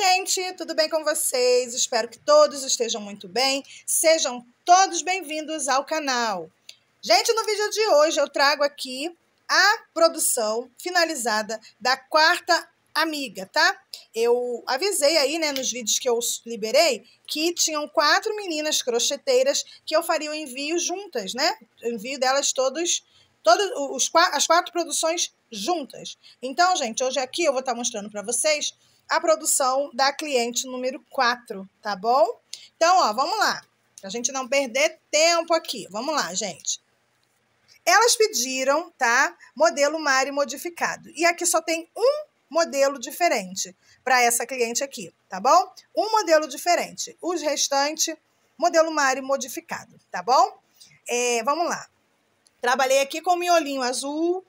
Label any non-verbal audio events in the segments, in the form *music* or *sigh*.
gente, tudo bem com vocês? Espero que todos estejam muito bem. Sejam todos bem-vindos ao canal. Gente, no vídeo de hoje eu trago aqui a produção finalizada da quarta amiga, tá? Eu avisei aí, né, nos vídeos que eu liberei, que tinham quatro meninas crocheteiras que eu faria o envio juntas, né? O envio delas todos, todos os, as quatro produções juntas. Então, gente, hoje aqui eu vou estar tá mostrando para vocês a produção da cliente número 4, tá bom? Então, ó, vamos lá. Pra gente não perder tempo aqui. Vamos lá, gente. Elas pediram, tá? Modelo Mari modificado. E aqui só tem um modelo diferente para essa cliente aqui, tá bom? Um modelo diferente. Os restantes, modelo Mari modificado, tá bom? É, vamos lá. Trabalhei aqui com miolinho azul,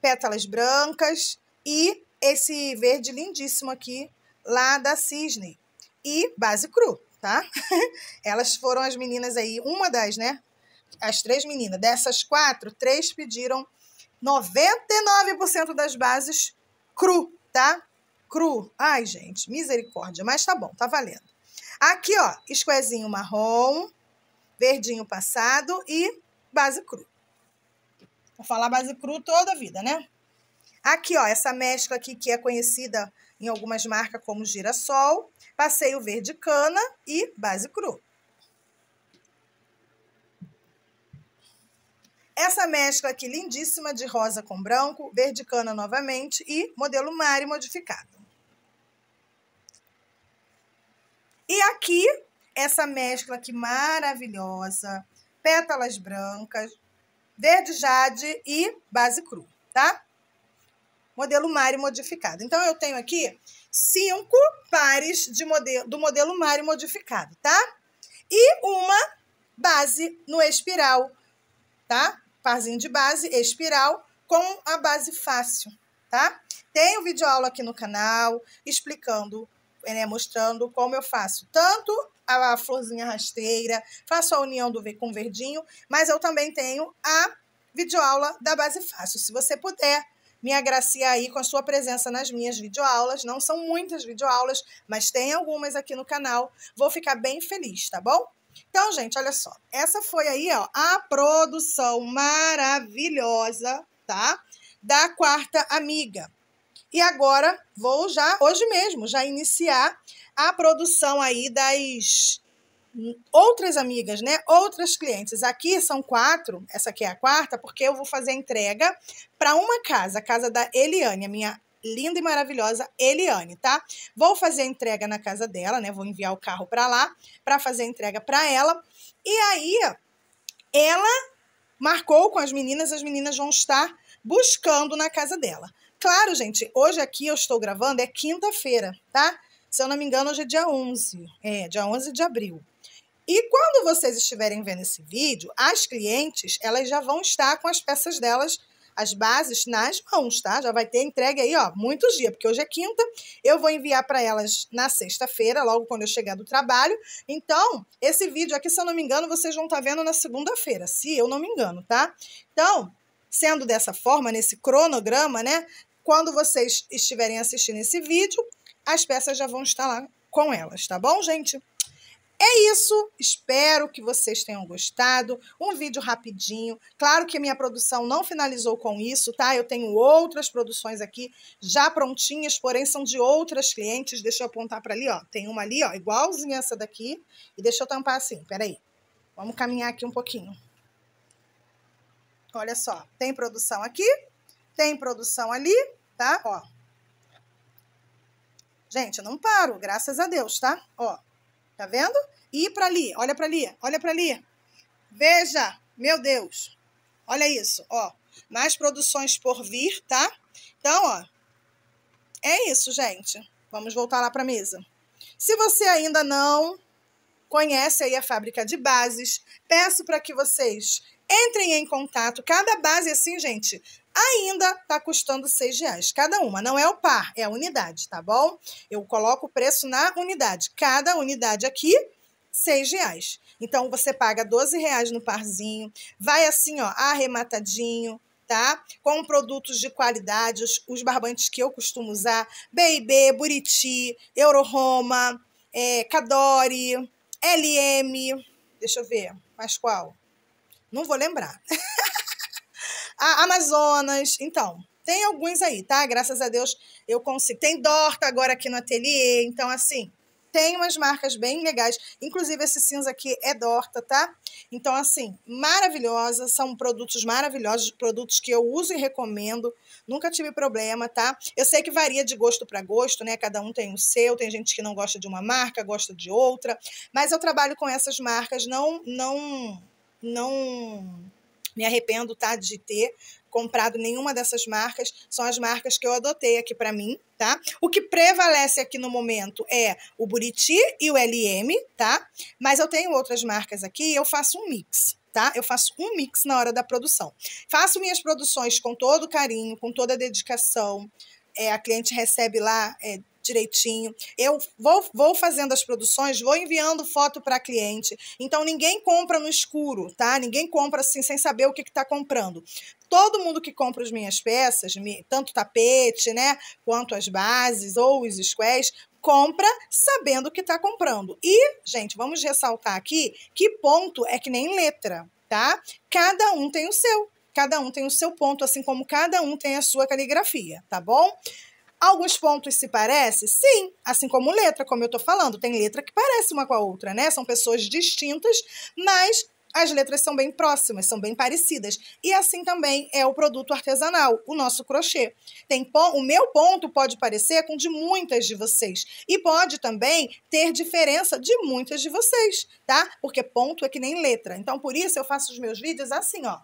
pétalas brancas e esse verde lindíssimo aqui lá da Cisne e base cru, tá? *laughs* Elas foram as meninas aí, uma das, né? As três meninas, dessas quatro, três pediram 99% das bases cru, tá? Cru. Ai, gente, misericórdia, mas tá bom, tá valendo. Aqui, ó, esquezinho marrom, verdinho passado e base cru. Vou falar base cru toda a vida, né? Aqui, ó, essa mescla aqui que é conhecida em algumas marcas como girassol, passeio verde cana e base cru. Essa mescla aqui lindíssima de rosa com branco, verde cana novamente e modelo Mari modificado. E aqui, essa mescla aqui maravilhosa, pétalas brancas, verde jade e base cru, tá? modelo Mari modificado. Então, eu tenho aqui cinco pares de modelo, do modelo Mari modificado, tá? E uma base no espiral, tá? Parzinho de base, espiral, com a base fácil, tá? Tem o um vídeo aula aqui no canal explicando, né, mostrando como eu faço tanto a florzinha rasteira, faço a união do V com verdinho, mas eu também tenho a vídeo aula da base fácil. Se você puder, me agraciar aí com a sua presença nas minhas videoaulas. Não são muitas videoaulas, mas tem algumas aqui no canal. Vou ficar bem feliz, tá bom? Então, gente, olha só. Essa foi aí, ó, a produção maravilhosa, tá? Da quarta amiga. E agora vou já, hoje mesmo, já iniciar a produção aí das outras amigas, né? Outras clientes. Aqui são quatro, essa aqui é a quarta, porque eu vou fazer a entrega para uma casa, a casa da Eliane, a minha linda e maravilhosa Eliane, tá? Vou fazer a entrega na casa dela, né? Vou enviar o carro para lá para fazer a entrega para ela. E aí ela marcou com as meninas, as meninas vão estar buscando na casa dela. Claro, gente, hoje aqui eu estou gravando é quinta-feira, tá? Se eu não me engano, hoje é dia 11. É, dia 11 de abril. E quando vocês estiverem vendo esse vídeo, as clientes, elas já vão estar com as peças delas, as bases nas mãos, tá? Já vai ter entregue aí, ó, muitos dias, porque hoje é quinta. Eu vou enviar para elas na sexta-feira, logo quando eu chegar do trabalho. Então, esse vídeo aqui, se eu não me engano, vocês vão estar tá vendo na segunda-feira, se eu não me engano, tá? Então, sendo dessa forma, nesse cronograma, né? Quando vocês estiverem assistindo esse vídeo, as peças já vão estar lá com elas, tá bom, gente? É isso, espero que vocês tenham gostado. Um vídeo rapidinho. Claro que minha produção não finalizou com isso, tá? Eu tenho outras produções aqui já prontinhas, porém são de outras clientes. Deixa eu apontar para ali, ó. Tem uma ali, ó, igualzinha essa daqui. E deixa eu tampar assim, peraí. Vamos caminhar aqui um pouquinho. Olha só, tem produção aqui, tem produção ali, tá? Ó. Gente, eu não paro, graças a Deus, tá? Ó. Tá vendo? E para ali, olha para ali, olha para ali. Veja, meu Deus. Olha isso, ó. Mais produções por vir, tá? Então, ó. É isso, gente. Vamos voltar lá para mesa. Se você ainda não conhece aí a fábrica de bases, peço para que vocês entrem em contato. Cada base, é assim, gente, ainda está custando seis reais cada uma. Não é o par, é a unidade, tá bom? Eu coloco o preço na unidade. Cada unidade aqui, seis reais. Então você paga doze reais no parzinho, vai assim, ó, arrematadinho, tá? Com produtos de qualidade, os, os barbantes que eu costumo usar, B&B, Buriti, Euroroma, é, Cadori, LM, deixa eu ver, mais qual? Não vou lembrar. *laughs* a Amazonas. Então, tem alguns aí, tá? Graças a Deus eu consigo. Tem Dorta agora aqui no ateliê, então assim, tem umas marcas bem legais. Inclusive esse cinza aqui é Dorta, tá? Então assim, maravilhosa, são produtos maravilhosos, produtos que eu uso e recomendo. Nunca tive problema, tá? Eu sei que varia de gosto para gosto, né? Cada um tem o seu, tem gente que não gosta de uma marca, gosta de outra, mas eu trabalho com essas marcas, não não não me arrependo tá de ter comprado nenhuma dessas marcas, são as marcas que eu adotei aqui para mim, tá? O que prevalece aqui no momento é o Buriti e o LM, tá? Mas eu tenho outras marcas aqui, eu faço um mix, tá? Eu faço um mix na hora da produção. Faço minhas produções com todo carinho, com toda dedicação. É, a cliente recebe lá é, direitinho. Eu vou, vou fazendo as produções, vou enviando foto para cliente. Então ninguém compra no escuro, tá? Ninguém compra assim sem saber o que está comprando. Todo mundo que compra as minhas peças, tanto tapete, né, quanto as bases ou os squares, compra sabendo o que está comprando. E, gente, vamos ressaltar aqui que ponto é que nem letra, tá? Cada um tem o seu. Cada um tem o seu ponto, assim como cada um tem a sua caligrafia, tá bom? Alguns pontos se parecem? Sim, assim como letra, como eu estou falando. Tem letra que parece uma com a outra, né? São pessoas distintas, mas as letras são bem próximas, são bem parecidas. E assim também é o produto artesanal, o nosso crochê. Tem o meu ponto pode parecer com o de muitas de vocês e pode também ter diferença de muitas de vocês, tá? Porque ponto é que nem letra. Então por isso eu faço os meus vídeos assim, ó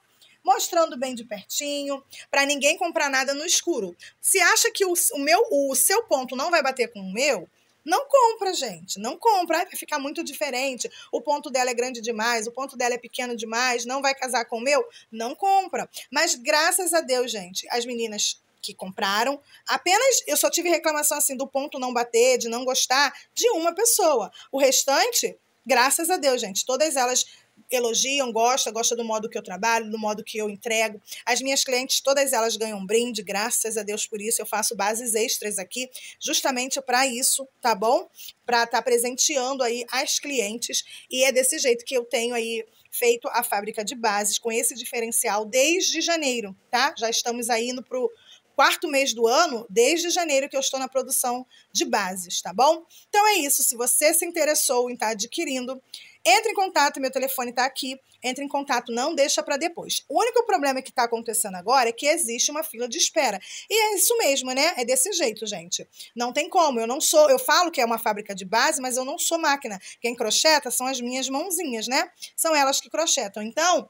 mostrando bem de pertinho, para ninguém comprar nada no escuro. Se acha que o, o, meu, o seu ponto não vai bater com o meu, não compra, gente. Não compra. Vai ficar muito diferente. O ponto dela é grande demais, o ponto dela é pequeno demais, não vai casar com o meu. Não compra. Mas graças a Deus, gente, as meninas que compraram, apenas eu só tive reclamação assim do ponto não bater, de não gostar de uma pessoa. O restante, graças a Deus, gente, todas elas elogiam, gostam, gostam do modo que eu trabalho, do modo que eu entrego. As minhas clientes, todas elas ganham um brinde, graças a Deus por isso. Eu faço bases extras aqui, justamente para isso, tá bom? Para estar tá presenteando aí as clientes. E é desse jeito que eu tenho aí feito a fábrica de bases, com esse diferencial desde janeiro, tá? Já estamos aí indo para o quarto mês do ano, desde janeiro que eu estou na produção de bases, tá bom? Então é isso. Se você se interessou em estar tá adquirindo, entre em contato, meu telefone está aqui. Entre em contato, não deixa para depois. O único problema que está acontecendo agora é que existe uma fila de espera. E é isso mesmo, né? É desse jeito, gente. Não tem como. Eu não sou, eu falo que é uma fábrica de base, mas eu não sou máquina. Quem crocheta são as minhas mãozinhas, né? São elas que crochetam. Então,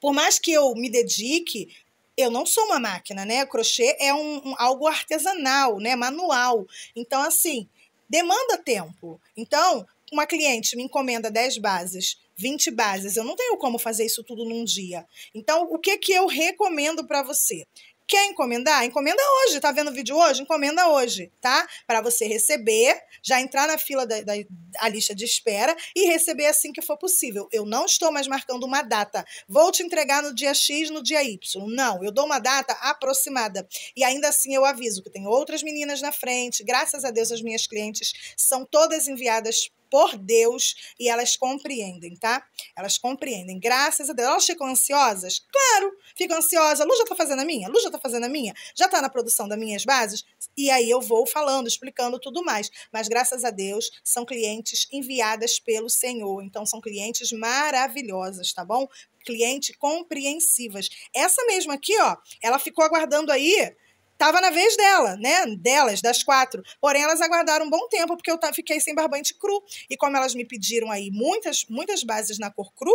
por mais que eu me dedique, eu não sou uma máquina, né? crochê é um, um, algo artesanal, né? Manual. Então, assim, demanda tempo. Então, uma cliente me encomenda 10 bases, 20 bases, eu não tenho como fazer isso tudo num dia. Então, o que, que eu recomendo para você? Quer encomendar? Encomenda hoje. Tá vendo o vídeo hoje? Encomenda hoje, tá? Para você receber, já entrar na fila da, da lista de espera e receber assim que for possível. Eu não estou mais marcando uma data. Vou te entregar no dia X, no dia Y. Não, eu dou uma data aproximada. E ainda assim eu aviso que tem outras meninas na frente. Graças a Deus, as minhas clientes são todas enviadas por Deus e elas compreendem, tá? Elas compreendem. Graças a Deus. Elas ficam ansiosas? Claro! fico ansiosa, a Lu já tá fazendo a minha, a Lu já tá fazendo a minha, já tá na produção das minhas bases, e aí eu vou falando, explicando tudo mais. Mas graças a Deus, são clientes enviadas pelo Senhor, então são clientes maravilhosas, tá bom? Cliente compreensivas. Essa mesma aqui, ó, ela ficou aguardando aí Tava na vez dela, né? Delas, das quatro. Porém, elas aguardaram um bom tempo, porque eu fiquei sem barbante cru. E como elas me pediram aí muitas, muitas bases na cor cru,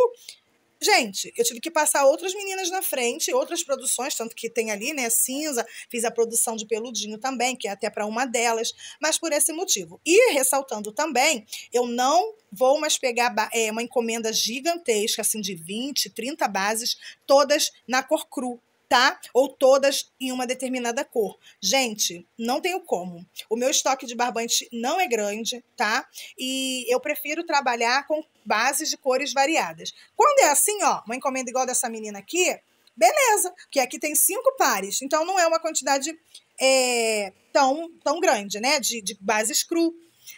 Gente, eu tive que passar outras meninas na frente, outras produções, tanto que tem ali, né, cinza, fiz a produção de peludinho também, que é até para uma delas, mas por esse motivo. E ressaltando também, eu não vou mais pegar é, uma encomenda gigantesca, assim, de 20, 30 bases, todas na cor cru tá? Ou todas em uma determinada cor. Gente, não tenho como. O meu estoque de barbante não é grande, tá? E eu prefiro trabalhar com bases de cores variadas. Quando é assim, ó, uma encomenda igual dessa menina aqui, beleza, porque aqui tem cinco pares, então não é uma quantidade é, tão, tão grande, né? De, de bases cru.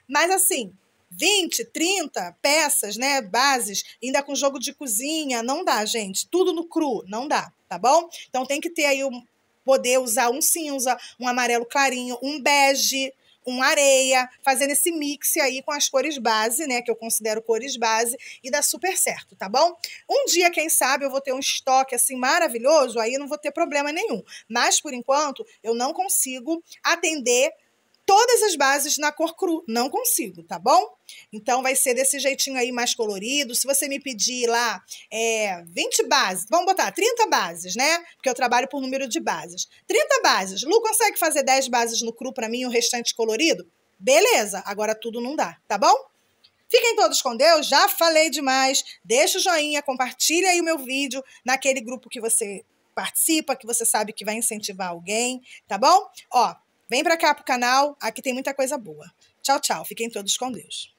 Mas assim, 20, 30 peças, né, bases, ainda com jogo de cozinha, não dá, gente. Tudo no cru, não dá, tá bom? Então tem que ter aí um poder usar um cinza, um amarelo clarinho, um bege, um areia, fazendo esse mix aí com as cores base, né? Que eu considero cores base, e dá super certo, tá bom? Um dia, quem sabe, eu vou ter um estoque assim maravilhoso, aí não vou ter problema nenhum. Mas por enquanto, eu não consigo atender todas as bases na cor cru. Não consigo, tá bom? Então vai ser desse jeitinho aí mais colorido. Se você me pedir lá é, 20 bases, vamos botar 30 bases, né? Porque eu trabalho por número de bases. 30 bases. Lu consegue fazer 10 bases no cru para mim e o restante colorido? Beleza, agora tudo não dá, tá bom? Fiquem todos com Deus, já falei demais. Deixa o joinha, compartilha aí o meu vídeo naquele grupo que você participa, que você sabe que vai incentivar alguém, tá bom? Ó, Vem para cá pro canal, aqui tem muita coisa boa. Tchau, tchau. Fiquem todos com Deus.